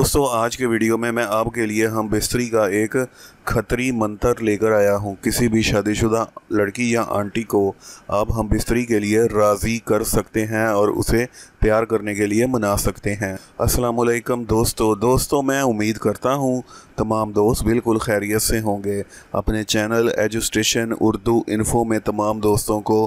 दोस्तों आज के वीडियो में मैं आपके लिए हम बिस्तरी का एक खतरी मंत्र लेकर आया हूँ किसी भी शादीशुदा लड़की या आंटी को आप हम बिस्तरी के लिए राज़ी कर सकते हैं और उसे प्यार करने के लिए मना सकते हैं वालेकुम दोस्तों दोस्तों मैं उम्मीद करता हूँ तमाम दोस्त बिल्कुल खैरियत से होंगे अपने चैनल एजुस्टेशन उर्दू इन्फो में तमाम दोस्तों को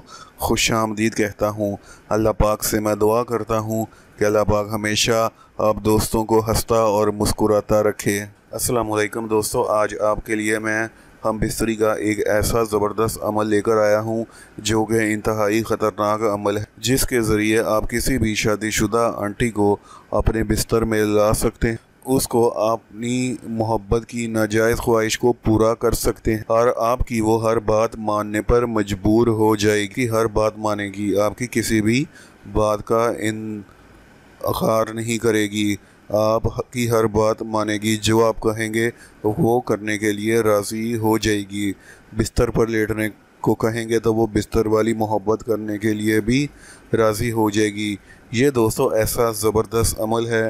खुश आमदीद कहता हूँ अल्लाह पाक से मैं दुआ करता हूँ कि अल्लाह पाक हमेशा आप दोस्तों को हंसता और मुस्कुराता रखे असलकम दोस्तों आज आपके लिए मैं हम बिस्तरी का एक ऐसा ज़बरदस्त अमल लेकर आया हूँ जो कि इंतहाई ख़तरनाक अमल है जिसके ज़रिए आप किसी भी शादीशुदा आंटी को अपने बिस्तर में ला सकते हैं उसको अपनी मोहब्बत की नाजायज़ ख्वाहिश को पूरा कर सकते हैं और आपकी वो हर बात मानने पर मजबूर हो जाएगी हर बात मानेगी आपकी किसी भी बात का इन अखार नहीं करेगी आप की हर बात मानेगी जो आप कहेंगे वो करने के लिए राज़ी हो जाएगी बिस्तर पर लेटने को कहेंगे तो वो बिस्तर वाली मोहब्बत करने के लिए भी राज़ी हो जाएगी ये दोस्तों ऐसा ज़बरदस्त अमल है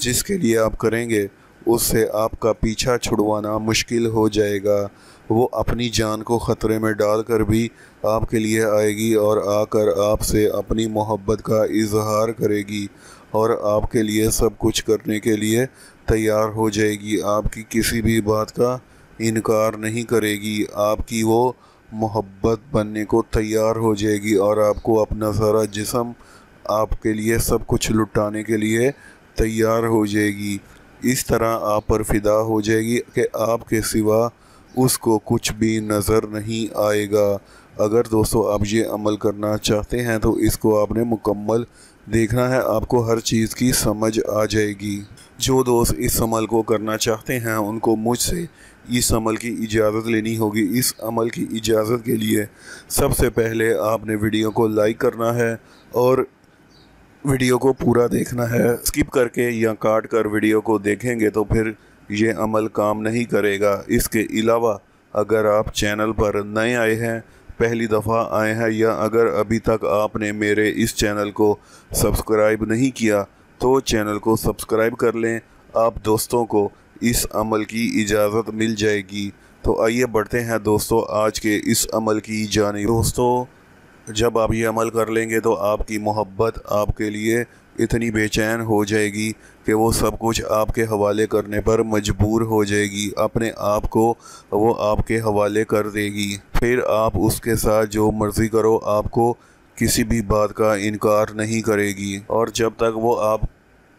जिसके लिए आप करेंगे उससे आपका पीछा छुड़वाना मुश्किल हो जाएगा वो अपनी जान को ख़तरे में डाल कर भी आपके लिए आएगी और आकर आपसे अपनी मोहब्बत का इजहार करेगी और आपके लिए सब कुछ करने के लिए तैयार हो जाएगी आपकी किसी भी बात का इनकार नहीं करेगी आपकी वो मोहब्बत बनने को तैयार हो जाएगी और आपको अपना सारा जिसम आपके लिए सब कुछ लुटाने के लिए तैयार हो जाएगी इस तरह आप पर फिदा हो जाएगी कि आपके सिवा उसको कुछ भी नज़र नहीं आएगा अगर दोस्तों आप ये अमल करना चाहते हैं तो इसको आपने मुकम्मल देखना है आपको हर चीज़ की समझ आ जाएगी जो दोस्त इस अमल को करना चाहते हैं उनको मुझसे इस अमल की इजाज़त लेनी होगी इस अमल की इजाज़त के लिए सबसे पहले आपने वीडियो को लाइक करना है और वीडियो को पूरा देखना है स्किप करके या काट कर वीडियो को देखेंगे तो फिर ये अमल काम नहीं करेगा इसके अलावा अगर आप चैनल पर नए आए हैं पहली दफ़ा आए हैं या अगर अभी तक आपने मेरे इस चैनल को सब्सक्राइब नहीं किया तो चैनल को सब्सक्राइब कर लें आप दोस्तों को इस अमल की इजाज़त मिल जाएगी तो आइए बढ़ते हैं दोस्तों आज के इस अमल की जानी दोस्तों जब आप ये अमल कर लेंगे तो आपकी मोहब्बत आपके लिए इतनी बेचैन हो जाएगी कि वो सब कुछ आपके हवाले करने पर मजबूर हो जाएगी अपने आप को वो आपके हवाले कर देगी फिर आप उसके साथ जो मर्ज़ी करो आपको किसी भी बात का इनकार नहीं करेगी और जब तक वो आप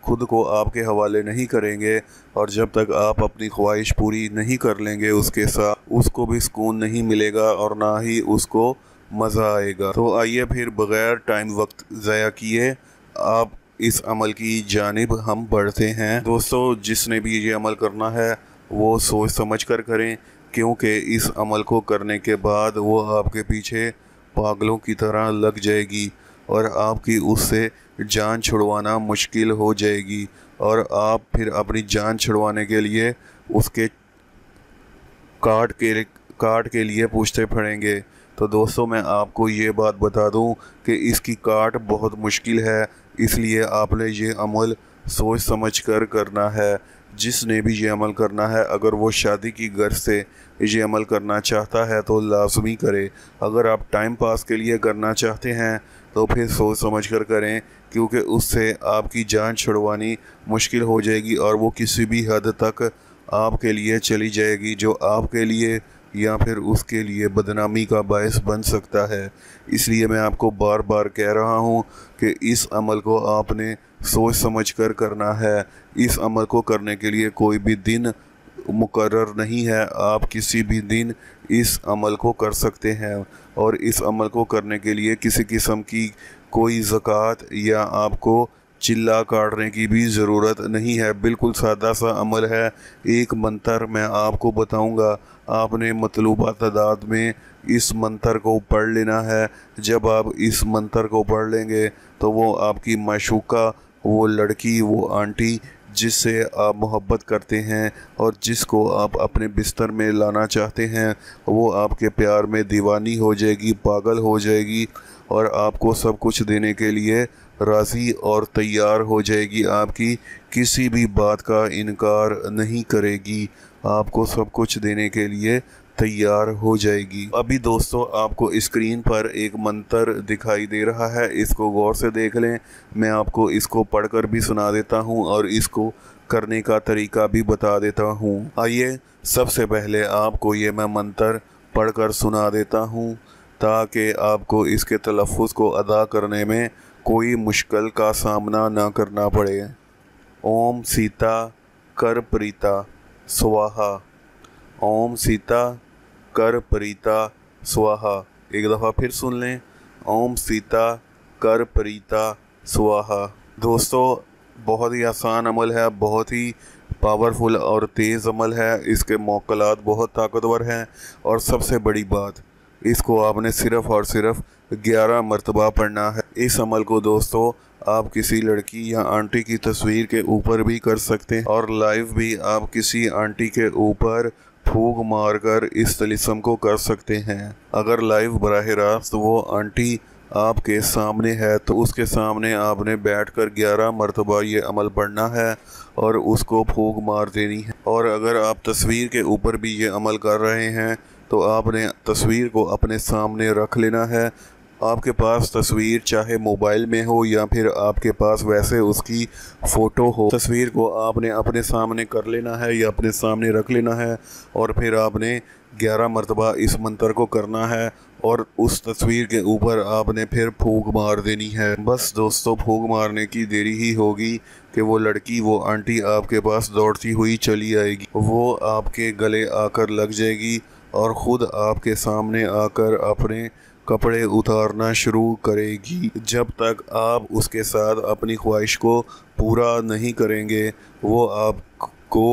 खुद को आपके हवाले नहीं करेंगे और जब तक आप अपनी ख्वाहिश पूरी नहीं कर लेंगे उसके साथ उसको भी सुकून नहीं मिलेगा और ना ही उसको मज़ा आएगा तो आइए फिर बग़ैर टाइम वक्त ज़ाया किए आप इस अमल की जानब हम बढ़ते हैं दोस्तों जिसने भी ये अमल करना है वो सोच समझ कर करें क्योंकि इस अमल को करने के बाद वो आपके पीछे पागलों की तरह लग जाएगी और आपकी उससे जान छुड़वाना मुश्किल हो जाएगी और आप फिर अपनी जान छुड़वाने के लिए उसके कार्ड के कार्ड के लिए पूछते पड़ेंगे तो दोस्तों मैं आपको ये बात बता दूं कि इसकी काट बहुत मुश्किल है इसलिए आपने ये अमल सोच समझ कर करना है जिसने भी ये अमल करना है अगर वो शादी की गर्ज से ये अमल करना चाहता है तो लाजमी करे अगर आप टाइम पास के लिए करना चाहते हैं तो फिर सोच समझ कर करें क्योंकि उससे आपकी जान छुड़वानी मुश्किल हो जाएगी और वो किसी भी हद तक आपके लिए चली जाएगी जो आपके लिए या फिर उसके लिए बदनामी का बायस बन सकता है इसलिए मैं आपको बार बार कह रहा हूँ कि इस अमल को आपने सोच समझ कर करना है इस अमल को करने के लिए कोई भी दिन मुकर नहीं है आप किसी भी दिन इस अमल को कर सकते हैं और इस अमल को करने के लिए किसी किस्म की कोई ज़क़़त या आपको चिल्ला काटने की भी ज़रूरत नहीं है बिल्कुल सादा सा अमल है एक मंत्र मैं आपको बताऊंगा आपने मतलूबा तादाद में इस मंत्र को पढ़ लेना है जब आप इस मंत्र को पढ़ लेंगे तो वो आपकी मशूका वो लड़की वो आंटी जिससे आप मोहब्बत करते हैं और जिसको आप अपने बिस्तर में लाना चाहते हैं वो आपके प्यार में दीवानी हो जाएगी पागल हो जाएगी और आपको सब कुछ देने के लिए राज़ी और तैयार हो जाएगी आपकी किसी भी बात का इनकार नहीं करेगी आपको सब कुछ देने के लिए तैयार हो जाएगी अभी दोस्तों आपको स्क्रीन पर एक मंत्र दिखाई दे रहा है इसको गौर से देख लें मैं आपको इसको पढ़कर भी सुना देता हूँ और इसको करने का तरीका भी बता देता हूँ आइए सबसे पहले आपको ये मैं मंत्र पढ़कर सुना देता हूँ ताकि आपको इसके तलफ़ को अदा करने में कोई मुश्किल का सामना ना करना पड़े ओम सीता कर प्रीता स्वाहा ओम सीता कर प्रीता स्वाहा एक दफ़ा फिर सुन लें ओम सीता कर प्रीता स्वाहा दोस्तों बहुत ही आसान अमल है बहुत ही पावरफुल और तेज़ अमल है इसके मौकलात बहुत ताकतवर हैं और सबसे बड़ी बात इसको आपने सिर्फ़ और सिर्फ ग्यारह मरतबा पढ़ना है इस अमल को दोस्तों आप किसी लड़की या आंटी की तस्वीर के ऊपर भी कर सकते हैं और लाइव भी आप किसी आंटी के ऊपर फूक मार कर इस तलिसम को कर सकते हैं अगर लाइव बरह रास्त वो आंटी आपके सामने है तो उसके सामने आपने बैठ कर ग्यारह मरतबा ये अमल पढ़ना है और उसको फूक मार देनी है और अगर आप तस्वीर के ऊपर भी ये अमल कर रहे हैं तो आपने तस्वीर को अपने सामने रख लेना है आपके पास तस्वीर चाहे मोबाइल में हो या फिर आपके पास वैसे उसकी फ़ोटो हो तस्वीर को आपने अपने सामने कर लेना है या अपने सामने रख लेना है और फिर आपने ग्यारह मरतबा इस मंत्र को करना है और उस तस्वीर के ऊपर आपने फिर फूक मार देनी है बस दोस्तों फूक मारने की देरी ही होगी कि वो लड़की वो आंटी आपके पास दौड़ती हुई चली आएगी वो आपके गले आकर लग जाएगी और ख़ुद आपके सामने आकर अपने कपड़े उतारना शुरू करेगी जब तक आप उसके साथ अपनी ख्वाहिश को पूरा नहीं करेंगे वो आपको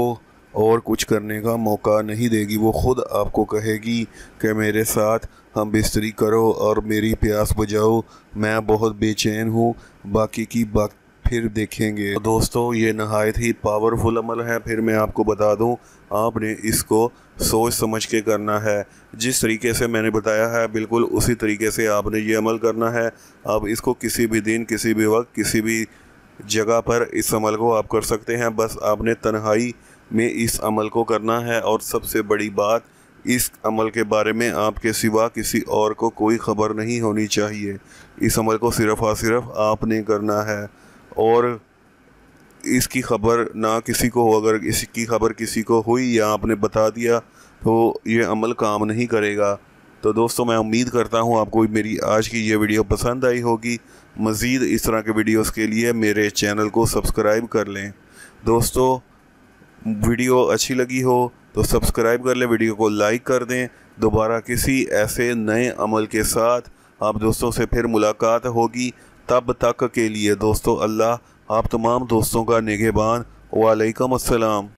और कुछ करने का मौका नहीं देगी वो ख़ुद आपको कहेगी कि मेरे साथ हम बिस्तरी करो और मेरी प्यास बुझाओ मैं बहुत बेचैन हूँ बाकी की बात फिर देखेंगे तो दोस्तों ये नहायत ही पावरफुल अमल है फिर मैं आपको बता दूं आपने इसको सोच समझ के करना है जिस तरीके से मैंने बताया है बिल्कुल उसी तरीके से आपने ये अमल करना है आप इसको किसी भी दिन किसी भी वक्त किसी भी जगह पर इस अमल को आप कर सकते हैं बस आपने तन्हाई में इस अमल को करना है और सबसे बड़ी बात इस अमल के बारे में आपके सिवा किसी और को कोई खबर नहीं होनी चाहिए इस अमल को सिर्फ़ और सिर्फ आपने करना है और इसकी खबर ना किसी को हो अगर इसकी खबर किसी को हुई या आपने बता दिया तो ये अमल काम नहीं करेगा तो दोस्तों मैं उम्मीद करता हूँ आपको मेरी आज की ये वीडियो पसंद आई होगी मज़ीद इस तरह के वीडियोस के लिए मेरे चैनल को सब्सक्राइब कर लें दोस्तों वीडियो अच्छी लगी हो तो सब्सक्राइब कर लें वीडियो को लाइक कर दें दोबारा किसी ऐसे नए अमल के साथ आप दोस्तों से फिर मुलाकात होगी तब तक के लिए दोस्तों अल्लाह आप तमाम दोस्तों का निगहबान वालेकुम अस्सलाम